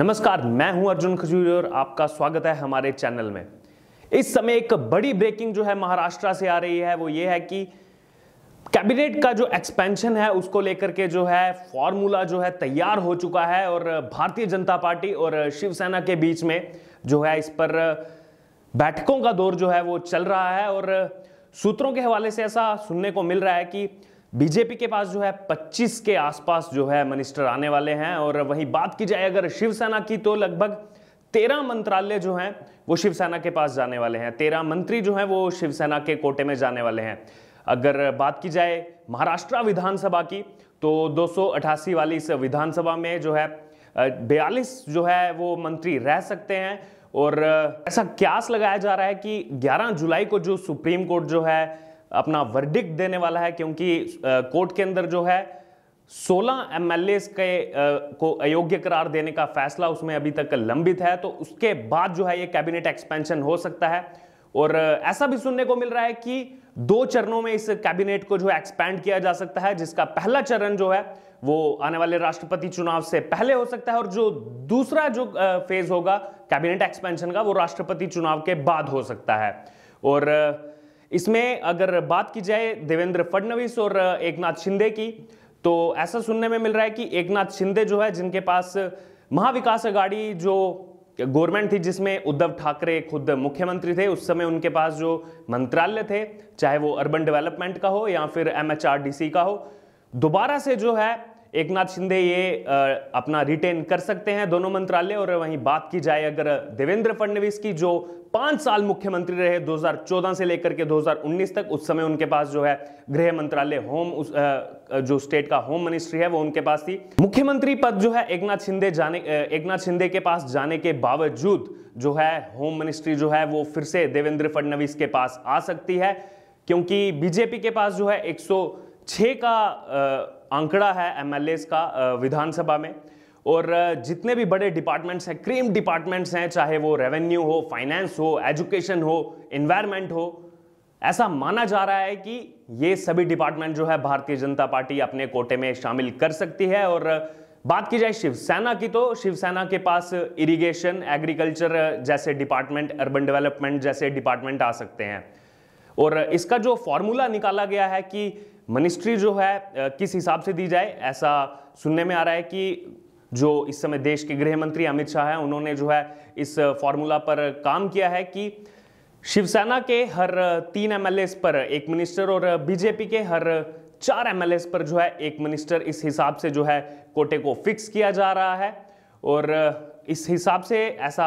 नमस्कार मैं हूं अर्जुन खजूरी और आपका स्वागत है हमारे चैनल में इस समय एक बड़ी ब्रेकिंग जो है महाराष्ट्र से आ रही है वो ये है कि कैबिनेट का जो एक्सपेंशन है उसको लेकर के जो है फॉर्मूला जो है तैयार हो चुका है और भारतीय जनता पार्टी और शिवसेना के बीच में जो है इस पर बैठकों का दौर जो है वो चल रहा है और सूत्रों के हवाले से ऐसा सुनने को मिल रहा है कि बीजेपी के पास जो है 25 के आसपास जो है मिनिस्टर आने वाले हैं और वहीं बात की जाए अगर शिवसेना की तो लगभग तेरह मंत्रालय जो हैं वो शिवसेना के पास जाने वाले हैं तेरह मंत्री जो हैं वो शिवसेना के कोटे में जाने वाले हैं अगर बात की जाए महाराष्ट्र विधानसभा की तो दो वाली इस विधानसभा में जो है बयालीस जो है वो मंत्री रह सकते हैं और ऐसा क्यास लगाया जा रहा है कि 11 जुलाई को जो सुप्रीम कोर्ट जो है अपना वर्डिक्ट देने वाला है क्योंकि कोर्ट के अंदर जो है 16 एमएलए के आ, को अयोग्य करार देने का फैसला उसमें अभी तक लंबित है तो उसके बाद जो है ये कैबिनेट एक्सपेंशन हो सकता है और ऐसा भी सुनने को मिल रहा है कि दो चरणों में इस कैबिनेट को जो है किया जा सकता है जिसका पहला चरण जो है वो आने वाले राष्ट्रपति चुनाव से पहले हो सकता है और जो दूसरा जो फेज होगा कैबिनेट एक्सपेंशन का वो राष्ट्रपति चुनाव के बाद हो सकता है और इसमें अगर बात की जाए देवेंद्र फडणवीस और एक नाथ शिंदे की तो ऐसा सुनने में मिल रहा है कि एक नाथ शिंदे जो है जिनके पास महाविकास अगाड़ी जो गवर्नमेंट थी जिसमें उद्धव ठाकरे खुद मुख्यमंत्री थे उस समय उनके पास जो मंत्रालय थे चाहे वो अर्बन डेवलपमेंट का हो या फिर एमएचआरडीसी का हो दोबारा से जो है एक नाथ शिंदे ये अपना रिटेन कर सकते हैं दोनों मंत्रालय और वहीं बात की जाए अगर देवेंद्र फडणवीस की जो पांच साल मुख्यमंत्री रहे 2014 से लेकर के 2019 तक उस समय उनके पास जो है गृह मंत्रालय होम उस, जो स्टेट का होम मिनिस्ट्री है वो उनके पास थी मुख्यमंत्री पद जो है एक नाथ शिंदे जाने एक नाथ शिंदे के पास जाने के बावजूद जो है होम मिनिस्ट्री जो है वो फिर से देवेंद्र फडणवीस के पास आ सकती है क्योंकि बीजेपी के पास जो है एक का आंकड़ा है एम का विधानसभा में और जितने भी बड़े डिपार्टमेंट्स हैं क्रीम डिपार्टमेंट्स हैं चाहे वो रेवेन्यू हो फाइनेंस हो एजुकेशन हो इन्वायरमेंट हो ऐसा माना जा रहा है कि ये सभी डिपार्टमेंट जो है भारतीय जनता पार्टी अपने कोटे में शामिल कर सकती है और बात की जाए शिवसेना की तो शिवसेना के पास इरिगेशन एग्रीकल्चर जैसे डिपार्टमेंट अर्बन डेवलपमेंट जैसे डिपार्टमेंट आ सकते हैं और इसका जो फॉर्मूला निकाला गया है कि मिनिस्ट्री जो है किस हिसाब से दी जाए ऐसा सुनने में आ रहा है कि जो इस समय देश के गृह मंत्री अमित शाह हैं उन्होंने जो है इस फॉर्मूला पर काम किया है कि शिवसेना के हर तीन एम पर एक मिनिस्टर और बीजेपी के हर चार एम पर जो है एक मिनिस्टर इस हिसाब से जो है कोटे को फिक्स किया जा रहा है और इस हिसाब से ऐसा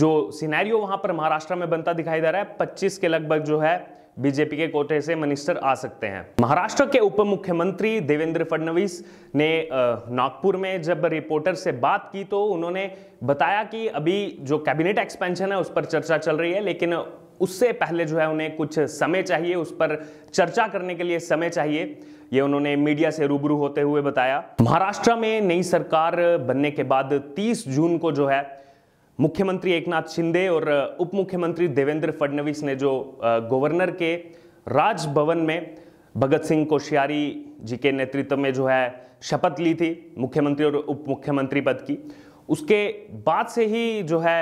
जो सिनेरियो वहां पर महाराष्ट्र में बनता दिखाई दे रहा है 25 के लगभग जो है बीजेपी के कोटे से मिनिस्टर आ सकते हैं महाराष्ट्र के उप मुख्यमंत्री देवेंद्र फडणवीस ने नागपुर में जब रिपोर्टर से बात की तो उन्होंने बताया कि अभी जो कैबिनेट एक्सपेंशन है उस पर चर्चा चल रही है लेकिन उससे पहले जो है उन्हें कुछ समय चाहिए उस पर चर्चा करने के लिए समय चाहिए ये उन्होंने मीडिया से रूबरू होते हुए बताया महाराष्ट्र में नई सरकार बनने के बाद 30 जून को जो है मुख्यमंत्री एकनाथ शिंदे और उप मुख्यमंत्री देवेंद्र फडणवीस ने जो गवर्नर के राजभवन में भगत सिंह कोश्यारी जी के नेतृत्व में जो है शपथ ली थी मुख्यमंत्री और उप मुख्यमंत्री पद की उसके बाद से ही जो है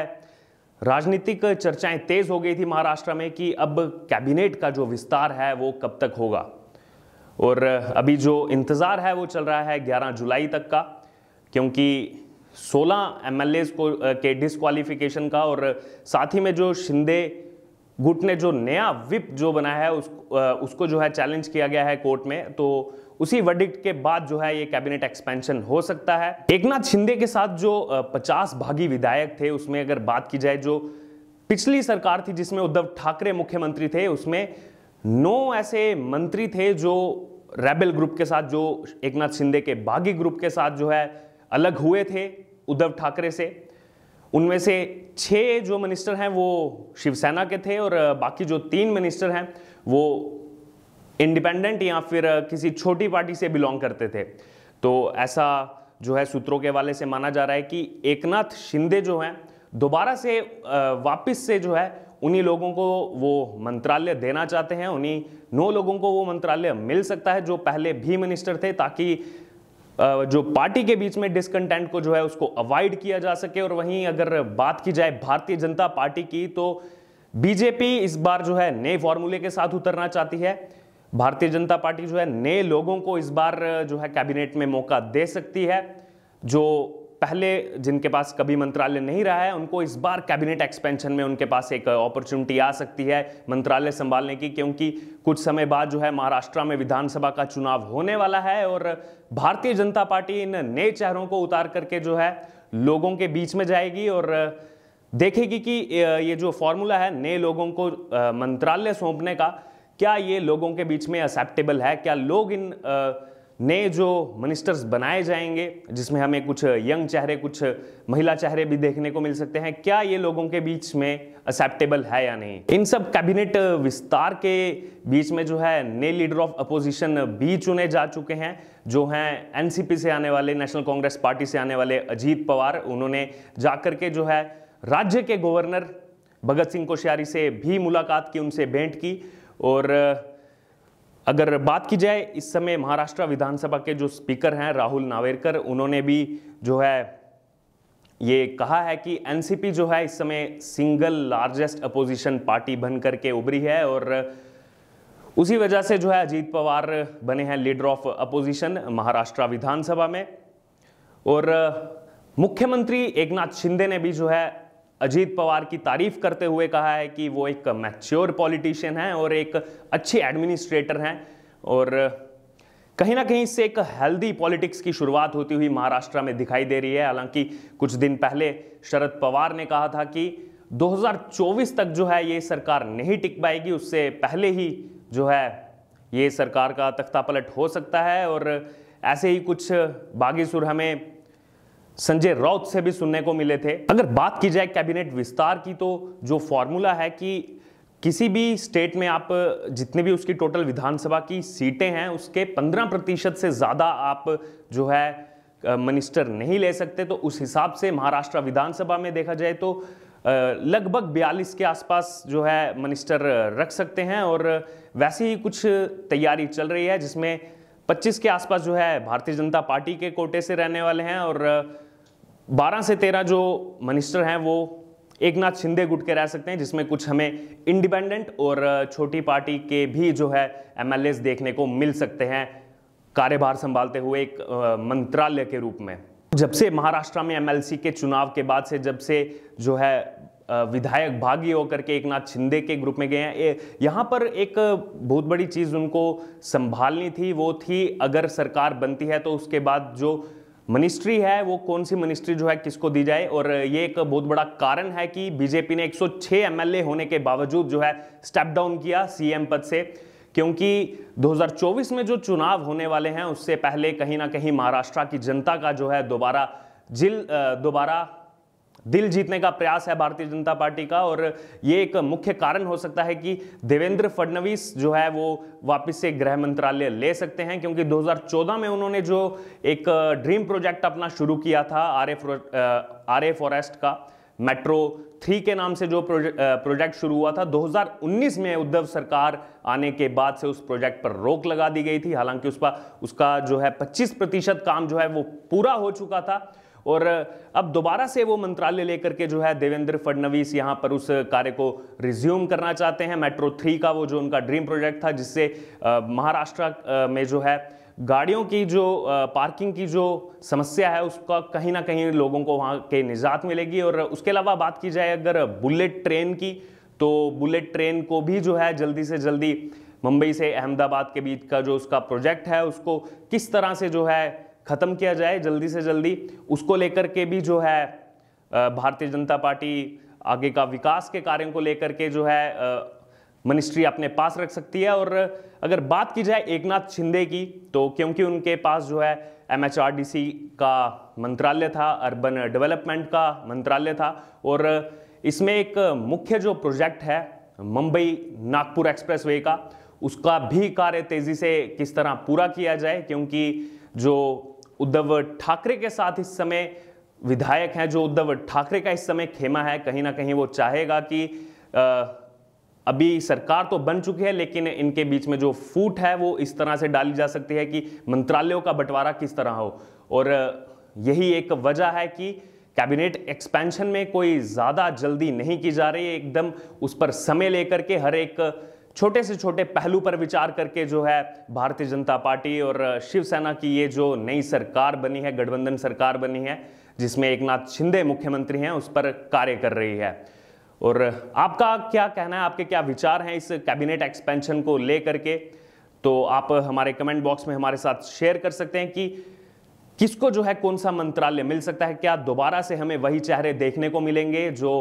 राजनीतिक चर्चाएं तेज हो गई थी महाराष्ट्र में कि अब कैबिनेट का जो विस्तार है वो कब तक होगा और अभी जो इंतज़ार है वो चल रहा है 11 जुलाई तक का क्योंकि 16 एम को के डिसक्वालिफिकेशन का और साथ ही में जो शिंदे गुट ने जो नया विप जो बनाया है उस, उसको जो है चैलेंज किया गया है कोर्ट में तो उसी वर्डिक्ट के बाद जो है ये कैबिनेट एक्सपेंशन हो सकता है एक नाथ शिंदे के साथ जो 50 भागी विधायक थे उसमें अगर बात की जाए जो पिछली सरकार थी जिसमें उद्धव ठाकरे मुख्यमंत्री थे उसमें नौ ऐसे मंत्री थे जो रेबल ग्रुप के साथ जो एक नाथ शिंदे के बागी ग्रुप के साथ जो है अलग हुए थे उद्धव ठाकरे से उनमें से छः जो मिनिस्टर हैं वो शिवसेना के थे और बाकी जो तीन मिनिस्टर हैं वो इंडिपेंडेंट या फिर किसी छोटी पार्टी से बिलोंग करते थे तो ऐसा जो है सूत्रों के वाले से माना जा रहा है कि एकनाथ शिंदे जो हैं दोबारा से वापस से जो है उन्हीं लोगों को वो मंत्रालय देना चाहते हैं उन्हीं नौ लोगों को वो मंत्रालय मिल सकता है जो पहले भी मिनिस्टर थे ताकि जो पार्टी के बीच में डिसकंटेंट को जो है उसको अवॉइड किया जा सके और वहीं अगर बात की जाए भारतीय जनता पार्टी की तो बीजेपी इस बार जो है नए फॉर्मूले के साथ उतरना चाहती है भारतीय जनता पार्टी जो है नए लोगों को इस बार जो है कैबिनेट में मौका दे सकती है जो पहले जिनके पास कभी मंत्रालय नहीं रहा है उनको इस बार कैबिनेट एक्सपेंशन में उनके पास एक अपॉर्चुनिटी आ सकती है मंत्रालय संभालने की क्योंकि कुछ समय बाद जो है महाराष्ट्र में विधानसभा का चुनाव होने वाला है और भारतीय जनता पार्टी इन नए चेहरों को उतार करके जो है लोगों के बीच में जाएगी और देखेगी कि ये जो फॉर्मूला है नए लोगों को मंत्रालय सौंपने का क्या ये लोगों के बीच में एक्सेप्टेबल है क्या लोग इन आ, नए जो मिनिस्टर्स बनाए जाएंगे जिसमें हमें कुछ यंग चेहरे कुछ महिला चेहरे भी देखने को मिल सकते हैं क्या ये लोगों के बीच में एक्सेप्टेबल है या नहीं इन सब कैबिनेट विस्तार के बीच में जो है नए लीडर ऑफ अपोजिशन भी चुने जा चुके हैं जो हैं एनसीपी से आने वाले नेशनल कांग्रेस पार्टी से आने वाले अजीत पवार उन्होंने जाकर के जो है राज्य के गवर्नर भगत सिंह कोश्यारी से भी मुलाकात की उनसे भेंट की और अगर बात की जाए इस समय महाराष्ट्र विधानसभा के जो स्पीकर हैं राहुल नावेरकर उन्होंने भी जो है ये कहा है कि एनसीपी जो है इस समय सिंगल लार्जेस्ट अपोजिशन पार्टी बन करके उभरी है और उसी वजह से जो है अजीत पवार बने हैं leader of opposition Maharashtra Vidhan Sabha में और मुख्यमंत्री एक नाथ शिंदे ने भी जो है अजीत पवार की तारीफ करते हुए कहा है कि वो एक मैच्योर पॉलिटिशियन हैं और एक अच्छे एडमिनिस्ट्रेटर हैं और कहीं ना कहीं इससे एक हेल्दी पॉलिटिक्स की शुरुआत होती हुई महाराष्ट्र में दिखाई दे रही है हालांकि कुछ दिन पहले शरद पवार ने कहा था कि 2024 तक जो है ये सरकार नहीं टिक पाएगी उससे पहले ही जो है ये सरकार का तख्ता पलट हो सकता है और ऐसे ही कुछ बागीसुर हमें संजय राउत से भी सुनने को मिले थे अगर बात की जाए कैबिनेट विस्तार की तो जो फॉर्मूला है कि किसी भी स्टेट में आप जितने भी उसकी टोटल विधानसभा की सीटें हैं उसके 15 प्रतिशत से ज़्यादा आप जो है मिनिस्टर नहीं ले सकते तो उस हिसाब से महाराष्ट्र विधानसभा में देखा जाए तो लगभग 42 के आसपास जो है मिनिस्टर रख सकते हैं और वैसे ही कुछ तैयारी चल रही है जिसमें 25 के आसपास जो है भारतीय जनता पार्टी के कोटे से रहने वाले हैं और बारह से तेरह जो मिनिस्टर हैं वो एक नाथ शिंदे गुट के रह सकते हैं जिसमें कुछ हमें इंडिपेंडेंट और छोटी पार्टी के भी जो है एम देखने को मिल सकते हैं कार्यभार संभालते हुए एक मंत्रालय के रूप में जब से महाराष्ट्र में एम के चुनाव के बाद से जब से जो है विधायक भागी होकर के एक नाथ शिंदे के ग्रुप में गए हैं यहाँ पर एक बहुत बड़ी चीज़ उनको संभालनी थी वो थी अगर सरकार बनती है तो उसके बाद जो मिनिस्ट्री है वो कौन सी मिनिस्ट्री जो है किसको दी जाए और ये एक बहुत बड़ा कारण है कि बीजेपी ने 106 एमएलए होने के बावजूद जो है स्टेप डाउन किया सीएम पद से क्योंकि 2024 में जो चुनाव होने वाले हैं उससे पहले कहीं ना कहीं महाराष्ट्र की जनता का जो है दोबारा जिल दोबारा दिल जीतने का प्रयास है भारतीय जनता पार्टी का और ये एक मुख्य कारण हो सकता है कि देवेंद्र फडणवीस जो है वो वापस से गृह मंत्रालय ले सकते हैं क्योंकि 2014 में उन्होंने जो एक ड्रीम प्रोजेक्ट अपना शुरू किया था Aarey Aarey forest का मेट्रो थ्री के नाम से जो प्रोजेक्ट शुरू हुआ था 2019 में उद्धव सरकार आने के बाद से उस प्रोजेक्ट पर रोक लगा दी गई थी हालांकि उस पर उसका जो है 25 प्रतिशत काम जो है वो पूरा हो चुका था और अब दोबारा से वो मंत्रालय लेकर के जो है देवेंद्र फडणवीस यहाँ पर उस कार्य को रिज्यूम करना चाहते हैं मेट्रो थ्री का वो जो उनका ड्रीम प्रोजेक्ट था जिससे महाराष्ट्र में जो है गाड़ियों की जो पार्किंग की जो समस्या है उसका कहीं ना कहीं लोगों को वहाँ के निजात मिलेगी और उसके अलावा बात की जाए अगर बुलेट ट्रेन की तो बुलेट ट्रेन को भी जो है जल्दी से जल्दी मुंबई से अहमदाबाद के बीच का जो उसका प्रोजेक्ट है उसको किस तरह से जो है ख़त्म किया जाए जल्दी से जल्दी उसको लेकर के भी जो है भारतीय जनता पार्टी आगे का विकास के कार्यों को लेकर के जो है मिनिस्ट्री अपने पास रख सकती है और अगर बात की जाए एकनाथ शिंदे की तो क्योंकि उनके पास जो है एमएचआरडीसी का मंत्रालय था अर्बन डेवलपमेंट का मंत्रालय था और इसमें एक मुख्य जो प्रोजेक्ट है मुंबई नागपुर एक्सप्रेसवे का उसका भी कार्य तेज़ी से किस तरह पूरा किया जाए क्योंकि जो उद्धव ठाकरे के साथ इस समय विधायक हैं जो उद्धव ठाकरे का इस समय खेमा है कहीं ना कहीं वो चाहेगा कि आ, अभी सरकार तो बन चुकी है लेकिन इनके बीच में जो फूट है वो इस तरह से डाली जा सकती है कि मंत्रालयों का बंटवारा किस तरह हो और यही एक वजह है कि कैबिनेट एक्सपेंशन में कोई ज़्यादा जल्दी नहीं की जा रही है एकदम उस पर समय लेकर के हर एक छोटे से छोटे पहलू पर विचार करके जो है भारतीय जनता पार्टी और शिवसेना की ये जो नई सरकार बनी है गठबंधन सरकार बनी है जिसमें एक नाथ शिंदे मुख्यमंत्री हैं उस पर कार्य कर रही है और आपका क्या कहना है आपके क्या विचार हैं इस कैबिनेट एक्सपेंशन को लेकर के तो आप हमारे कमेंट बॉक्स में हमारे साथ शेयर कर सकते हैं कि किसको जो है कौन सा मंत्रालय मिल सकता है क्या दोबारा से हमें वही चेहरे देखने को मिलेंगे जो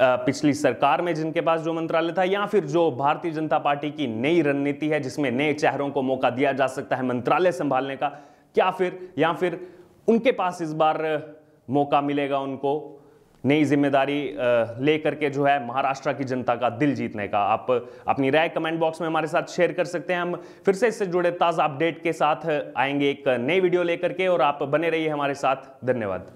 पिछली सरकार में जिनके पास जो मंत्रालय था या फिर जो भारतीय जनता पार्टी की नई रणनीति है जिसमें नए चेहरों को मौका दिया जा सकता है मंत्रालय संभालने का क्या फिर या फिर उनके पास इस बार मौका मिलेगा उनको नई जिम्मेदारी लेकर के जो है महाराष्ट्र की जनता का दिल जीतने का आप अपनी राय कमेंट बॉक्स में हमारे साथ शेयर कर सकते हैं हम फिर से इससे जुड़े ताज़ा अपडेट के साथ आएंगे एक नई वीडियो लेकर के और आप बने रहिए हमारे साथ धन्यवाद